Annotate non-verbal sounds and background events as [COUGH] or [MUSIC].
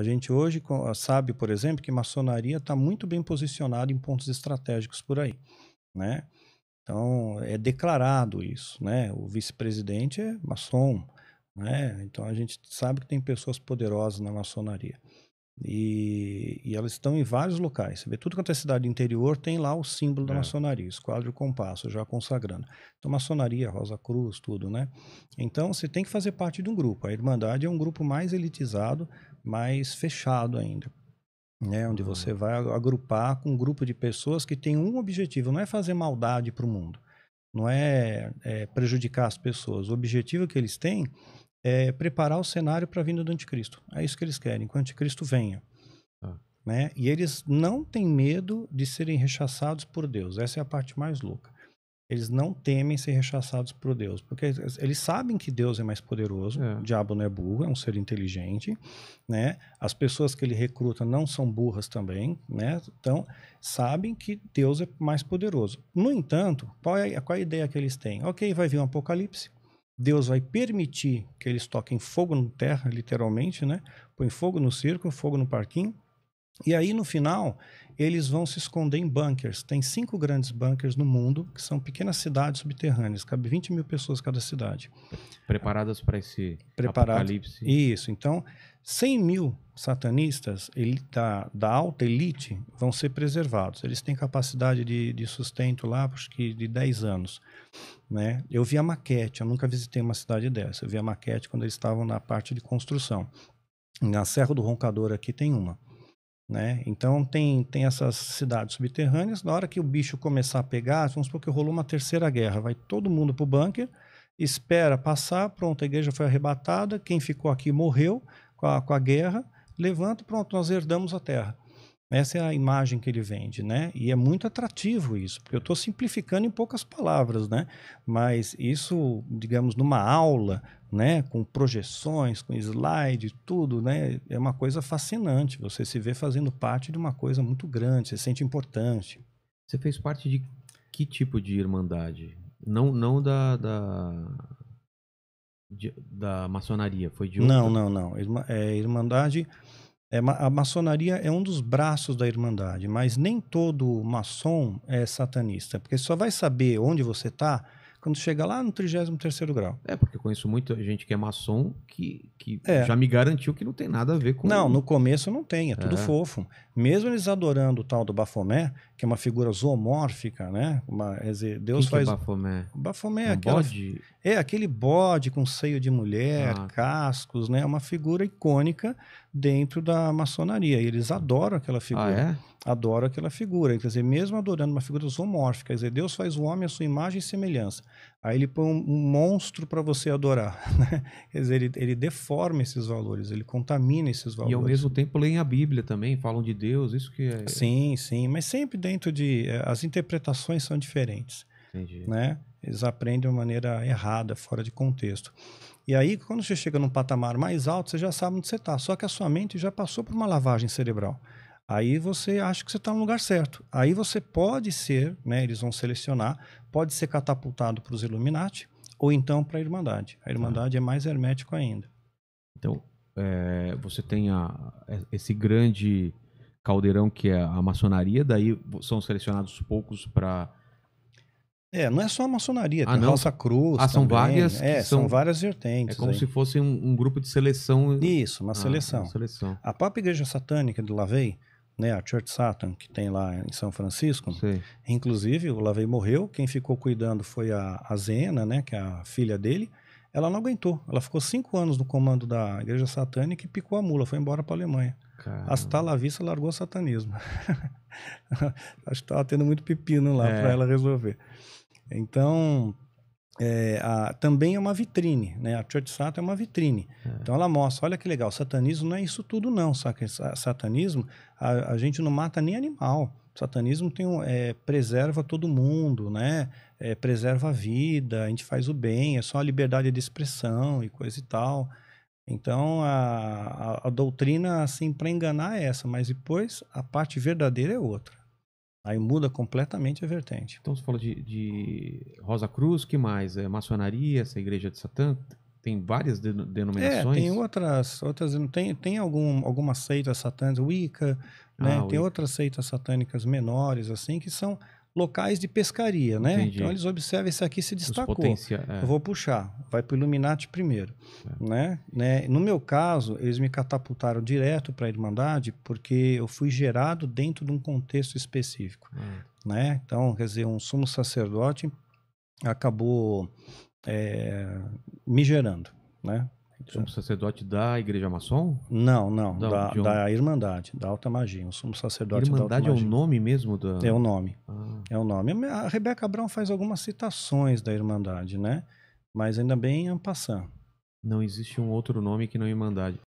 A gente hoje ah, sabe, por exemplo, que maçonaria está muito bem posicionada em pontos estratégicos por aí, né? Então, é declarado isso, né? O vice-presidente é maçom, né? Então, a gente sabe que tem pessoas poderosas na maçonaria. E, e, elas estão em vários locais. Você vê tudo quanto é cidade interior, tem lá o símbolo é. da maçonaria, esquadro compasso, já consagrando. Então, maçonaria, Rosa Cruz, tudo, né? Então, você tem que fazer parte de um grupo. A Irmandade é um grupo mais elitizado, mais fechado ainda. Né, onde uhum. você vai agrupar com um grupo de pessoas que tem um objetivo, não é fazer maldade para o mundo, não é, é, prejudicar as pessoas. O objetivo que eles têm é preparar o cenário para a vinda do anticristo. É isso que eles querem, que o anticristo venha. Ah. Né? E eles não têm medo de serem rechaçados por Deus. Essa é a parte mais louca eles não temem ser rechaçados por Deus, porque eles sabem que Deus é mais poderoso, é. o diabo não é burro, é um ser inteligente, né? As pessoas que ele recruta não são burras também, né? Então, sabem que Deus é mais poderoso. No entanto, qual é, qual é a ideia que eles têm? OK, vai vir um apocalipse. Deus vai permitir que eles toquem fogo na terra, literalmente, né? Põe fogo no circo, fogo no parquinho, e aí, no final, eles vão se esconder em bunkers. Tem cinco grandes bunkers no mundo, que são pequenas cidades subterrâneas. Cabe 20 mil pessoas cada cidade. Preparadas para esse Preparado. apocalipse. Isso. Então, 100 mil satanistas da, da, alta elite vão ser preservados. Eles têm capacidade de, de sustento lá, acho que de 10 anos. Né? Eu vi a maquete, eu nunca visitei uma cidade dessa. Eu vi a maquete quando eles estavam na parte de construção. Na Serra do Roncador aqui tem uma. Né? Então tem, tem essas cidades subterrâneas. Na hora que o bicho começar a pegar, vamos supor que rolou uma terceira guerra, vai todo mundo para o bunker, espera passar, pronto, a igreja foi arrebatada, quem ficou aqui morreu com a, com a guerra, levanta, pronto, nós herdamos a terra. Essa é a imagem que ele vende, né? E é muito atrativo isso, porque eu estou simplificando em poucas palavras, né? Mas isso, digamos, numa aula, né? Com projeções, com slide, tudo, né? É uma coisa fascinante. Você se vê fazendo parte de uma coisa muito grande, você se sente importante. Você fez parte de que tipo de irmandade? Não, não da, da, de, da maçonaria, foi de outra? Não, não, não. é, irmandade é, a maçonaria é um dos braços da Irmandade, mas nem todo maçom é satanista, porque só vai saber onde você está quando chega lá no 33º grau. É, porque eu conheço muita gente que é maçom que, que é. já me garantiu que não tem nada a ver com... Não, no começo não tem, é tudo é. fofo. Mesmo eles adorando o tal do Bafomé, que é uma figura zoomórfica, né? Uma, dizer, Deus Quem faz... Que é Bafomé? Bafomé é, é aquela... bode? É, aquele bode com seio de mulher, ah. cascos, né? É uma figura icônica dentro da maçonaria. E eles adoram aquela ah, figura. Ah, é? adoro aquela figura. Quer dizer, mesmo adorando uma figura zoomórfica, quer dizer, Deus faz o homem à sua imagem e semelhança. Aí ele põe um monstro para você adorar. [LAUGHS] Né? Quer dizer, ele, ele, deforma esses valores, ele contamina esses valores. E ao mesmo tempo leem a Bíblia também, falam de Deus, isso que é. Sim, sim, mas sempre dentro de. Eh, as interpretações são diferentes. Entendi. Né? Eles aprendem de uma maneira errada, fora de contexto. E aí, quando você chega num patamar mais alto, você já sabe onde você está. Só que a sua mente já passou por uma lavagem cerebral aí você acha que você está no lugar certo. Aí você pode ser, né, eles vão selecionar, pode ser catapultado para os Illuminati ou então para a Irmandade. A Irmandade ah. é mais hermético ainda. Então, é, você tem a, é, esse grande caldeirão que é a maçonaria, daí são selecionados poucos para... É, não é só a maçonaria, ah, tem não? Rosa Cruz. Ah, são várias. É, são, são, várias vertentes. É como aí. se fosse um, um, grupo de seleção. Isso, uma, ah, seleção. uma seleção. A própria Igreja Satânica de Lavey, né, a Church Satan, que tem lá em São Francisco. Sim. Inclusive, o Lavei morreu, quem ficou cuidando foi a, a Zena, né, que é a filha dele. Ela não aguentou. Ela ficou cinco anos no comando da Igreja Satânica e picou a mula, foi embora para a Alemanha. Caramba. Hasta vista largou o satanismo. [LAUGHS] Acho que estava tendo muito pepino lá é. para ela resolver. Então, é, a, também é uma vitrine, né? A Church Satan é uma vitrine. É. Então ela mostra, olha que legal, o satanismo não é isso tudo não, saca? Satanismo, a, a gente não mata nem animal. O satanismo tem um, é, preserva todo mundo, né? É, preserva a vida, a gente faz o bem, é só a liberdade de expressão e coisa e tal. Então a, a, a doutrina, assim, para enganar é essa, mas depois a parte verdadeira é outra. Aí muda completamente a vertente. Então você falou de, de Rosa Cruz, que mais? É maçonaria, essa igreja de Satã? Tem várias denominações? É, tem outras, outras tem, tem algum, algumas seitas satânicas, Wicca, né? Ah, tem Wicca. outras seitas satânicas menores, assim, que são locais de pescaria, né? Entendi. Então eles observam esse aqui se destacou. É. Eu vou puxar, vai para o Illuminati primeiro, é. né? né? No meu caso, eles me catapultaram direto para a Irmandade porque eu fui gerado dentro de um contexto específico, é. né? Então, quer dizer, um sumo sacerdote acabou é, me gerando, né? Sumo sacerdote da Igreja Maçom? Não, não, da, da, da Irmandade, da Alta Magia, sumo sacerdote Irmandade da Alta Magia. Irmandade é o nome mesmo? Da... É o nome. Ah, é o nome. A Rebeca Abrão faz algumas citações da Irmandade, né? Mas ainda bem em passando. Não existe um outro nome que não Irmandade.